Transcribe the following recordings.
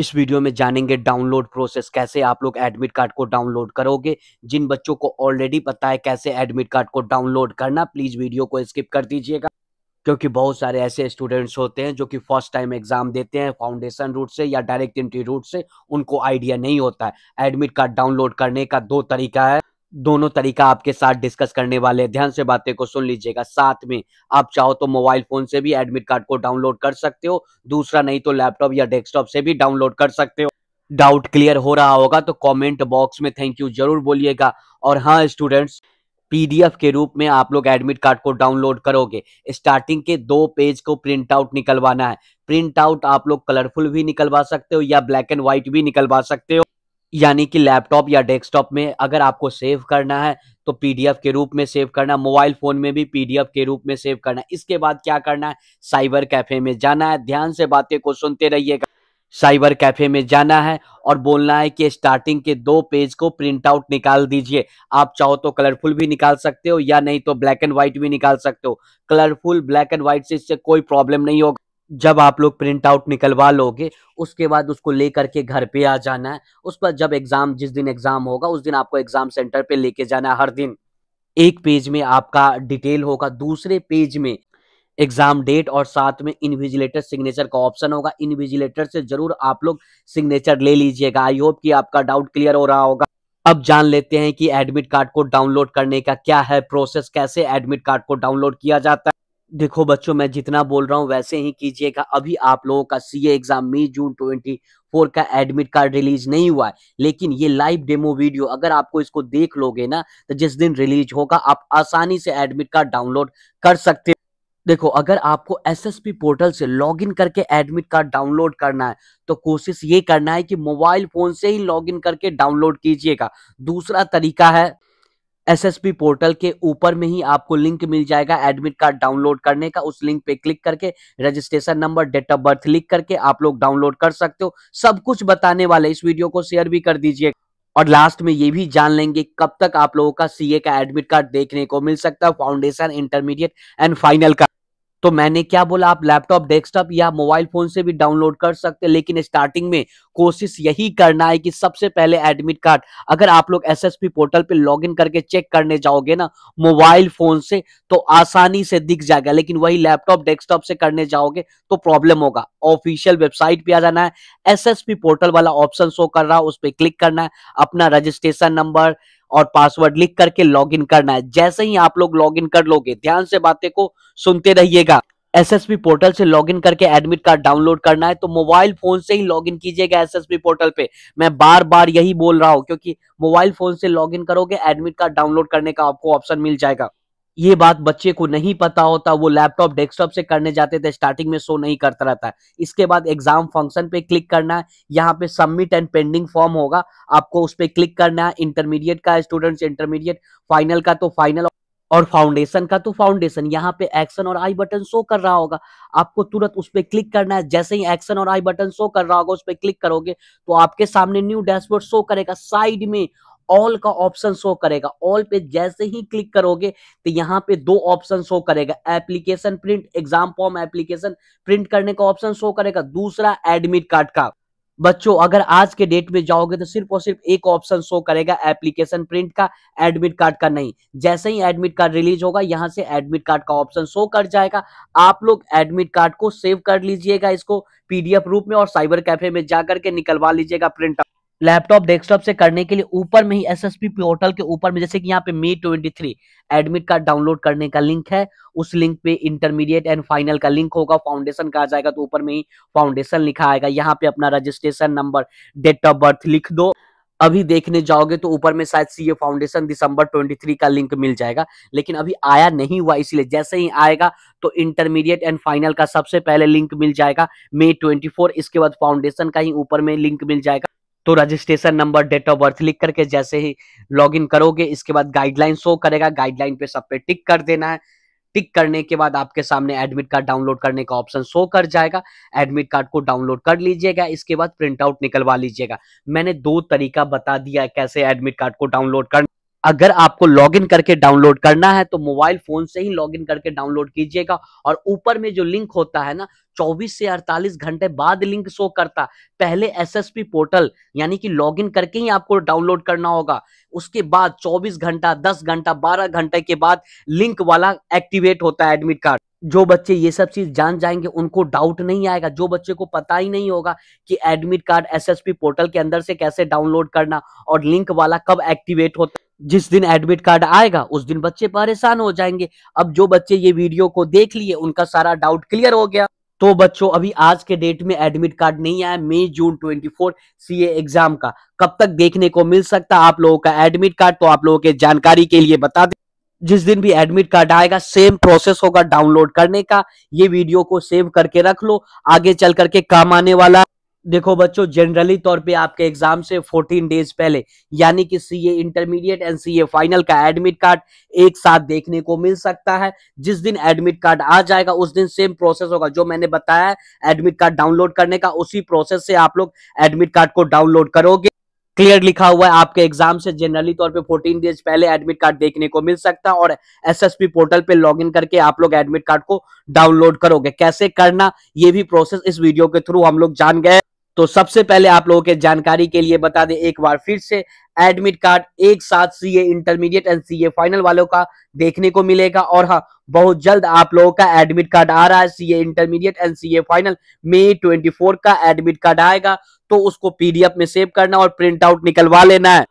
इस वीडियो में जानेंगे डाउनलोड प्रोसेस कैसे आप लोग एडमिट कार्ड को डाउनलोड करोगे जिन बच्चों को ऑलरेडी पता है कैसे एडमिट कार्ड को डाउनलोड करना प्लीज वीडियो को स्किप कर दीजिएगा क्योंकि बहुत सारे ऐसे स्टूडेंट्स होते हैं जो कि फर्स्ट टाइम एग्जाम देते हैं फाउंडेशन रूट से या डायरेक्ट एंट्री रूट से उनको आइडिया नहीं होता है एडमिट कार्ड डाउनलोड करने का दो तरीका है दोनों तरीका आपके साथ डिस्कस करने वाले ध्यान से बातें को सुन लीजिएगा साथ में आप चाहो तो मोबाइल फोन से भी एडमिट कार्ड को डाउनलोड कर सकते हो दूसरा नहीं तो लैपटॉप या डेस्कटॉप से भी डाउनलोड कर सकते हो डाउट क्लियर हो रहा होगा तो कमेंट बॉक्स में थैंक यू जरूर बोलिएगा और हाँ स्टूडेंट्स पीडीएफ के रूप में आप लोग एडमिट कार्ड को डाउनलोड करोगे स्टार्टिंग के दो पेज को प्रिंट आउट निकलवाना है प्रिंट आउट आप लोग कलरफुल भी निकलवा सकते हो या ब्लैक एंड व्हाइट भी निकलवा सकते हो यानी कि लैपटॉप या डेस्कटॉप में अगर आपको सेव करना है तो पीडीएफ के रूप में सेव करना मोबाइल फोन में भी पीडीएफ के रूप में सेव करना इसके बाद क्या करना है साइबर कैफे में जाना है ध्यान से बातें को सुनते रहिएगा साइबर कैफे में जाना है और बोलना है कि स्टार्टिंग के दो पेज को प्रिंट आउट निकाल दीजिए आप चाहो तो कलरफुल भी निकाल सकते हो या नहीं तो ब्लैक एंड व्हाइट भी निकाल सकते हो कलरफुल ब्लैक एंड व्हाइट से इससे कोई प्रॉब्लम नहीं होगा जब आप लोग प्रिंट आउट निकलवा लोगे उसके बाद उसको लेकर के घर पे आ जाना है उस पर जब एग्ज़ाम जिस दिन एग्ज़ाम होगा उस दिन आपको एग्ज़ाम सेंटर पे लेके जाना है हर दिन एक पेज में आपका डिटेल होगा दूसरे पेज में एग्जाम डेट और साथ में इनविजिलेटर सिग्नेचर का ऑप्शन होगा इनविजिलेटर से जरूर आप लोग सिग्नेचर ले लीजिएगा आई होप कि आपका डाउट क्लियर हो रहा होगा अब जान लेते हैं कि एडमिट कार्ड को डाउनलोड करने का क्या है प्रोसेस कैसे एडमिट कार्ड को डाउनलोड किया जाता है देखो बच्चों मैं जितना बोल रहा हूँ वैसे ही कीजिएगा अभी आप लोगों का CA exam May June twenty four का एडमिट कार्ड रिलीज नहीं हुआ है लेकिन ये लाइव डेमो वीडियो अगर आपको इसको देख लोगे ना तो जिस दिन रिलीज होगा आप आसानी से एडमिट कार्ड डाउनलोड कर सकते देखो अगर आपको एसएसपी पोर्टल से लॉगिन करके एडमिट कार्ड डाउनलोड करना है तो कोशिश ये करना है कि मोबाइल फोन से ही लॉगिन करके डाउनलोड कीजिएगा दूसरा तरीका है एसएसपी पोर्टल के ऊपर में ही आपको लिंक मिल जाएगा एडमिट कार्ड डाउनलोड करने का उस लिंक पे क्लिक करके registration number date of birth लिख करके आप लोग डाउनलोड कर सकते हो सब कुछ बताने वाले इस वीडियो को शेयर भी कर दीजिए और लास्ट में ये भी जान लेंगे कब तक आप लोगों का सीए का एडमिट कार्ड देखने को मिल सकता है foundation intermediate and final card तो मैंने क्या बोला आप लैपटॉप डेस्कटॉप या मोबाइल फोन से भी डाउनलोड कर सकते हैं लेकिन स्टार्टिंग में कोशिश यही करना है कि सबसे पहले एडमिट कार्ड अगर आप लोग एसएसपी पोर्टल पे लॉगिन करके चेक करने जाओगे ना मोबाइल फोन से तो आसानी से दिख जाएगा लेकिन वही लैपटॉप डेस्कटॉप से करने जाओगे तो प्रॉब्लम होगा ऑफिशियल वेबसाइट पे आ जाना है एस पोर्टल वाला ऑप्शन शो कर रहा है उस पर क्लिक करना है अपना रजिस्ट्रेशन नंबर और पासवर्ड लिख करके लॉगिन करना है जैसे ही आप लोग लॉगिन कर लोगे ध्यान से बातें को सुनते रहिएगा पी पोर्टल से लॉगिन करके एडमिट कार्ड डाउनलोड करना है तो मोबाइल फोन से ही लॉगिन कीजिएगा पी पोर्टल पे मैं बार बार यही बोल रहा हूँ क्योंकि मोबाइल फोन से लॉगिन करोगे एडमिट कार्ड डाउनलोड करने का आपको ऑप्शन मिल जाएगा ये बात बच्चे को नहीं पता होता वो लैपटॉप डेस्कटॉप से करने जाते थे स्टार्टिंग में शो नहीं करता रहता है इसके बाद एग्जाम फंक्शन पे क्लिक करना है यहाँ पे सबमिट एंड पेंडिंग फॉर्म होगा आपको उस पर क्लिक करना है इंटरमीडिएट का स्टूडेंट्स इंटरमीडिएट फाइनल का तो फाइनल और फाउंडेशन का तो फाउंडेशन यहाँ पे एक्शन और आई बटन शो कर रहा होगा आपको तुरंत उस पर क्लिक करना है जैसे ही एक्शन और आई बटन शो कर रहा होगा उस पर क्लिक करोगे तो आपके सामने न्यू डैशबोर्ड शो करेगा साइड में ऑल का ऑप्शन शो करेगा ऑल पे जैसे ही क्लिक करोगे तो यहाँ पे दो ऑप्शन शो करेगा application print exam form application print करने का ऑप्शन शो करेगा दूसरा एडमिट कार्ड का बच्चों अगर आज के डेट में जाओगे तो सिर्फ और सिर्फ एक ऑप्शन शो करेगा एप्लीकेशन प्रिंट का एडमिट कार्ड का नहीं जैसे ही एडमिट कार्ड रिलीज होगा यहां से एडमिट कार्ड का ऑप्शन शो कर जाएगा आप लोग एडमिट कार्ड को सेव कर लीजिएगा इसको पीडीएफ रूप में और साइबर कैफे में जाकर के निकलवा लीजिएगा प्रिंट लैपटॉप डेस्कटॉप से करने के लिए ऊपर में ही एस एस पी पोर्टल के ऊपर में जैसे कि यहाँ पे May twenty three admit card download करने का लिंक है उस लिंक पे इंटरमीडिएट एंड फाइनल का लिंक होगा फाउंडेशन का आ जाएगा तो ऊपर में ही फाउंडेशन लिखा आएगा यहाँ पे अपना registration number date of birth लिख दो अभी देखने जाओगे तो ऊपर में शायद सीए फाउंडेशन दिसंबर 23 का लिंक मिल जाएगा लेकिन अभी आया नहीं हुआ इसलिए जैसे ही आएगा तो इंटरमीडिएट एंड फाइनल का सबसे पहले लिंक मिल जाएगा मई 24 इसके बाद फाउंडेशन का ही ऊपर में लिंक मिल जाएगा तो registration number date of birth लिख करके जैसे ही लॉगिन करोगे इसके बाद गाइडलाइन शो करेगा गाइडलाइन पे सब पे टिक कर देना है टिक करने के बाद आपके सामने एडमिट कार्ड डाउनलोड करने का ऑप्शन शो कर जाएगा एडमिट कार्ड को डाउनलोड कर लीजिएगा इसके बाद प्रिंट आउट निकलवा लीजिएगा मैंने दो तरीका बता दिया कैसे एडमिट कार्ड को डाउनलोड कर अगर आपको लॉगिन करके डाउनलोड करना है तो मोबाइल फोन से ही लॉगिन करके डाउनलोड कीजिएगा और ऊपर में जो लिंक होता है ना 24 से 48 घंटे बाद लिंक शो करता पहले एसएसपी पोर्टल यानी कि लॉगिन करके ही आपको डाउनलोड करना होगा उसके बाद 24 घंटा 10 घंटा 12 घंटे के बाद लिंक वाला एक्टिवेट होता है एडमिट कार्ड जो बच्चे ये सब चीज जान जाएंगे उनको डाउट नहीं आएगा जो बच्चे को पता ही नहीं होगा कि एडमिट कार्ड एसएसपी पोर्टल के अंदर से कैसे डाउनलोड करना और लिंक वाला कब एक्टिवेट होता जिस दिन एडमिट कार्ड आएगा उस दिन बच्चे परेशान हो जाएंगे अब जो बच्चे ये वीडियो को देख लिए उनका सारा डाउट क्लियर हो गया तो बच्चों अभी आज के डेट में एडमिट कार्ड नहीं आया मई जून 24 सीए एग्जाम का कब तक देखने को मिल सकता आप लोगों का एडमिट कार्ड तो आप लोगों के जानकारी के लिए बता दें जिस दिन भी एडमिट कार्ड आएगा सेम प्रोसेस होगा डाउनलोड करने का ये वीडियो को सेव करके रख लो आगे चल करके काम आने वाला देखो बच्चों जनरली तौर पे आपके एग्जाम से 14 डेज पहले यानी कि CA intermediate and CA final का एडमिट कार्ड एक साथ देखने को मिल सकता है जिस दिन एडमिट कार्ड आ जाएगा उस दिन सेम प्रोसेस होगा जो मैंने बताया एडमिट कार्ड डाउनलोड करने का उसी प्रोसेस से आप लोग एडमिट कार्ड को डाउनलोड करोगे क्लियर लिखा हुआ है आपके एग्जाम से जनरली तौर पे 14 डेज पहले एडमिट कार्ड देखने को मिल सकता है और एसएसपी पोर्टल पे लॉगिन करके आप लोग एडमिट कार्ड को डाउनलोड करोगे कैसे करना ये भी प्रोसेस इस वीडियो के थ्रू हम लोग जान गए तो सबसे पहले आप लोगों के जानकारी के लिए बता दें एक बार फिर से एडमिट कार्ड एक साथ CA intermediate and CA final वालों का देखने को मिलेगा और हाँ बहुत जल्द आप लोगों का एडमिट कार्ड आ रहा है CA intermediate and CA final May 24 का एडमिट कार्ड आएगा तो उसको पीडीएफ में सेव करना और प्रिंट आउट निकलवा लेना है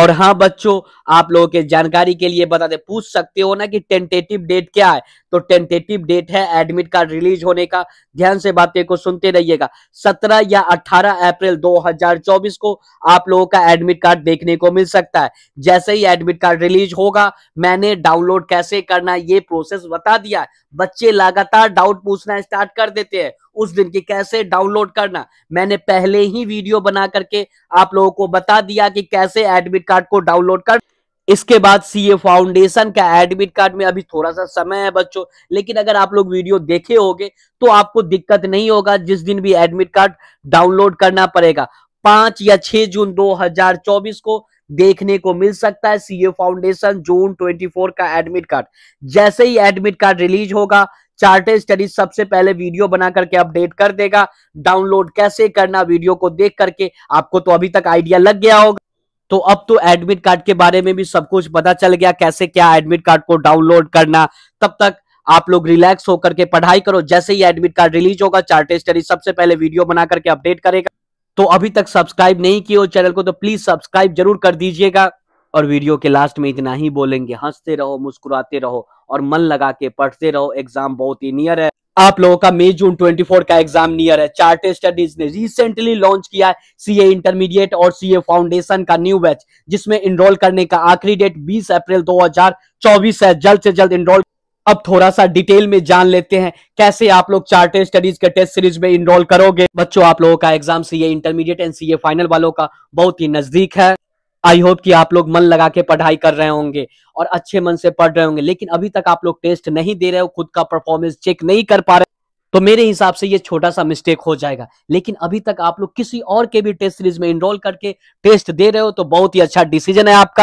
और हाँ बच्चों आप लोगों के जानकारी के लिए बता दे पूछ सकते हो ना कि टेंटेटिव डेट क्या है तो टेंटेटिव डेट है एडमिट कार्ड रिलीज होने का ध्यान से बातें को सुनते रहिएगा 17 या 18 अप्रैल 2024 को आप लोगों का एडमिट कार्ड देखने को मिल सकता है जैसे ही एडमिट कार्ड रिलीज होगा मैंने डाउनलोड कैसे करना ये प्रोसेस बता दिया है बच्चे लगातार डाउट पूछना स्टार्ट कर देते हैं उस दिन की कैसे डाउनलोड करना मैंने पहले ही वीडियो बना करके आप लोगों को बता दिया कि कैसे एडमिट कार्ड को डाउनलोड कर इसके बाद सीए फाउंडेशन का एडमिट कार्ड में अभी थोड़ा सा समय है बच्चों लेकिन अगर आप लोग वीडियो देखे होगे तो आपको दिक्कत नहीं होगा जिस दिन भी एडमिट कार्ड डाउनलोड करना पड़ेगा पांच या छह जून 2024 को देखने को मिल सकता है सीए फाउंडेशन जून 24 का एडमिट कार्ड जैसे ही एडमिट कार्ड रिलीज होगा चार्टेड स्टडीज सबसे पहले वीडियो बना करके अपडेट कर देगा डाउनलोड कैसे करना वीडियो को देख करके आपको तो अभी तक आइडिया लग गया होगा तो अब तो एडमिट कार्ड के बारे में भी सब कुछ पता चल गया कैसे क्या एडमिट कार्ड को डाउनलोड करना तब तक आप लोग रिलैक्स होकर के पढ़ाई करो जैसे ही एडमिट कार्ड रिलीज होगा चार्टे स्टडी सबसे पहले वीडियो बना करके अपडेट करेगा तो अभी तक सब्सक्राइब नहीं किया चैनल को तो प्लीज सब्सक्राइब जरूर कर दीजिएगा और वीडियो के लास्ट में इतना ही बोलेंगे हंसते रहो मुस्कुराते रहो और मन लगा के पढ़ते रहो एग्जाम बहुत ही नियर है आप लोगों का मई जून 24 का एग्जाम नियर है चार्टे स्टडीज ने रिसेंटली लॉन्च किया है सीए इंटरमीडिएट और सीए फाउंडेशन का न्यू बैच जिसमें इनरोल करने का आखिरी डेट 20 अप्रैल 2024 है जल्द से जल्द इनरोल अब थोड़ा सा डिटेल में जान लेते हैं कैसे आप लोग चार्टे स्टडीज के टेस्ट सीरीज में इनरोल करोगे बच्चों आप लोगों का exam CA intermediate and CA final वालों का बहुत ही नजदीक है आई होप कि आप लोग मन लगा के पढ़ाई कर रहे होंगे और अच्छे मन से पढ़ रहे होंगे लेकिन अभी तक आप लोग टेस्ट नहीं दे रहे हो खुद का परफॉर्मेंस चेक नहीं कर पा रहे तो मेरे हिसाब से ये छोटा सा मिस्टेक हो जाएगा लेकिन अभी तक आप लोग किसी और के भी टेस्ट सीरीज में इनरोल करके टेस्ट दे रहे हो तो बहुत ही अच्छा डिसीजन है आपका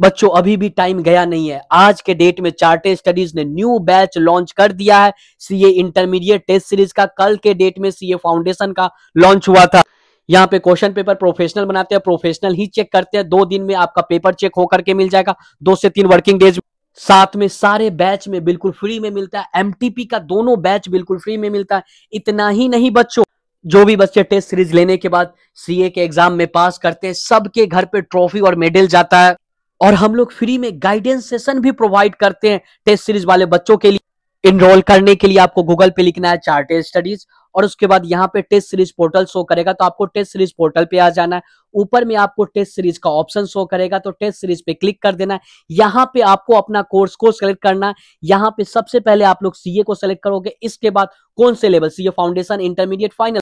बच्चों अभी भी टाइम गया नहीं है आज के डेट में चार्टे स्टडीज ने न्यू बैच लॉन्च कर दिया है सीए इंटरमीडिएट टेस्ट सीरीज का कल के डेट में सीए फाउंडेशन का लॉन्च हुआ था यहाँ पे क्वेश्चन पेपर प्रोफेशनल बनाते हैं प्रोफेशनल ही चेक करते हैं दो दिन में आपका पेपर चेक होकर के मिल जाएगा दो से तीन वर्किंग डेज साथ में सारे बैच में बिल्कुल फ्री में मिलता है एमटीपी का दोनों बैच बिल्कुल फ्री में मिलता है इतना ही नहीं बच्चों जो भी बच्चे टेस्ट सीरीज लेने के बाद सीए के एग्जाम में पास करते हैं सबके घर पे ट्रॉफी और मेडल जाता है और हम लोग फ्री में गाइडेंस सेशन भी प्रोवाइड करते हैं टेस्ट सीरीज वाले बच्चों के लिए इनरोल करने के लिए आपको गूगल पे लिखना है चार्टेड स्टडीज और उसके बाद यहाँ पे टेस्ट सीरीज पोर्टल शो करेगा तो आपको टेस्ट सीरीज पोर्टल पे आ जाना है ऊपर में आपको टेस्ट सीरीज का ऑप्शन शो करेगा तो टेस्ट सीरीज पे क्लिक कर देना यहाँ पे आपको अपना कोर्स को सेलेक्ट करना यहाँ पे सबसे पहले आप लोग सीए को सेलेक्ट करोगे इसके बाद कौन से level CA foundation intermediate final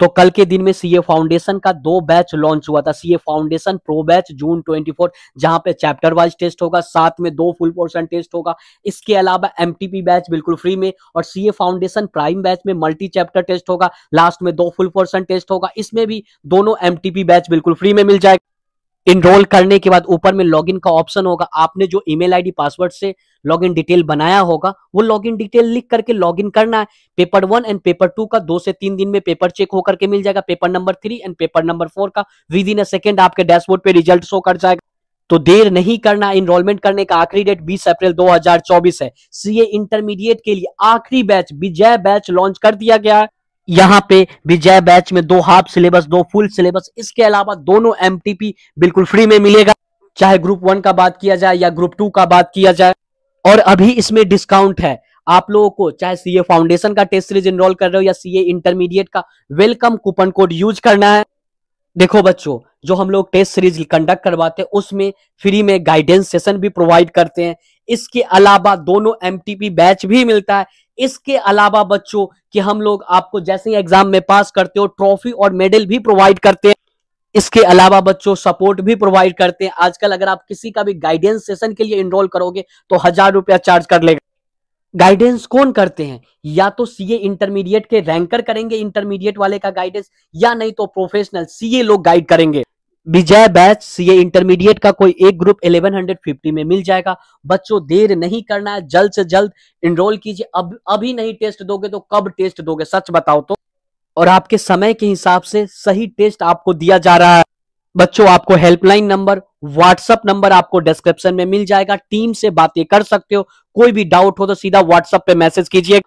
तो कल के दिन में सीए फाउंडेशन का दो बैच लॉन्च हुआ था CA foundation pro batch June 24 जहां पे चैप्टर वाइज टेस्ट होगा साथ में दो फुल पोर्सन टेस्ट होगा इसके अलावा एमटीपी बैच बिल्कुल फ्री में और सीए फाउंडेशन प्राइम बैच में मल्टी चैप्टर टेस्ट होगा लास्ट में दो फुल पोर्सन टेस्ट होगा इसमें भी दोनों एमटीपी बैच बिल्कुल फ्री में मिल जाएगा इनरोल करने के बाद ऊपर में लॉगिन का ऑप्शन होगा आपने जो ईमेल आईडी पासवर्ड से लॉग इन डिटेल बनाया होगा वो लॉग इन डिटेल लिख करके लॉग इन करना है paper one and paper two का दो से तीन दिन में पेपर चेक होकर के मिल जाएगा paper number three and paper number four का विद इन अ सेकेंड आपके डैशबोर्ड पे रिजल्ट शो कर जाएगा तो देर नहीं करना इनरोलमेंट करने का आखिरी डेट 20 अप्रैल 2024 है सीए इंटरमीडिएट के लिए आखिरी बैच विजय बैच लॉन्च कर दिया गया है यहाँ पे विजय बैच में दो हाफ सिलेबस दो फुल सिलेबस इसके अलावा दोनों एमटीपी बिल्कुल फ्री में मिलेगा चाहे ग्रुप वन का बात किया जाए या ग्रुप टू का बात किया जाए और अभी इसमें डिस्काउंट है आप लोगों को चाहे सीए फाउंडेशन का टेस्ट सीरीज इनरोल कर रहे हो या सीए इंटरमीडिएट का वेलकम कूपन कोड यूज करना है देखो बच्चों जो हम लोग टेस्ट सीरीज कंडक्ट करवाते हैं उसमें फ्री में गाइडेंस सेशन भी प्रोवाइड करते हैं इसके अलावा दोनों एमटीपी बैच भी मिलता है इसके अलावा बच्चों कि हम लोग आपको जैसे ही एग्जाम में पास करते हो ट्रॉफी और मेडल भी प्रोवाइड करते हैं इसके अलावा बच्चों सपोर्ट भी प्रोवाइड करते हैं आजकल अगर आप किसी का भी गाइडेंस सेशन के लिए इनरोल करोगे तो हजार रुपया चार्ज कर लेगा गाइडेंस कौन करते हैं या तो सीए इंटरमीडिएट के रैंकर करेंगे इंटरमीडिएट वाले का गाइडेंस या नहीं तो प्रोफेशनल सीए लोग गाइड करेंगे विजय बैच सीए इंटरमीडिएट का कोई एक ग्रुप 1150 में मिल जाएगा बच्चों देर नहीं करना है जल्द से जल्द इनरोल कीजिए अब अभी नहीं टेस्ट दोगे तो कब टेस्ट दोगे सच बताओ तो और आपके समय के हिसाब से सही टेस्ट आपको दिया जा रहा है बच्चों आपको हेल्पलाइन नंबर व्हाट्सअप नंबर आपको डिस्क्रिप्शन में मिल जाएगा टीम से बातें कर सकते हो कोई भी डाउट हो तो सीधा व्हाट्सअप पे मैसेज कीजिए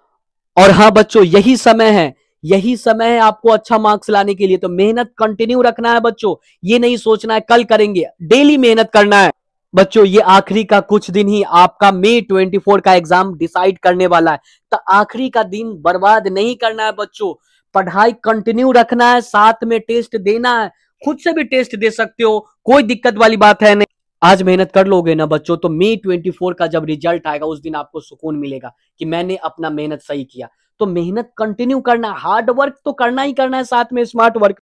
और हाँ बच्चों यही समय है यही समय है आपको अच्छा मार्क्स लाने के लिए तो मेहनत कंटिन्यू रखना है बच्चों ये नहीं सोचना है कल करेंगे डेली मेहनत करना है बच्चों ये आखिरी का कुछ दिन ही आपका मई 24 का एग्जाम डिसाइड करने वाला है तो आखिरी का दिन बर्बाद नहीं करना है बच्चों पढ़ाई कंटिन्यू रखना है साथ में टेस्ट देना है खुद से भी टेस्ट दे सकते हो कोई दिक्कत वाली बात है नहीं आज मेहनत कर लोगे ना बच्चों तो मई 24 का जब रिजल्ट आएगा उस दिन आपको सुकून मिलेगा कि मैंने अपना मेहनत सही किया तो मेहनत कंटिन्यू करना हार्ड वर्क तो करना ही करना है साथ में स्मार्ट वर्क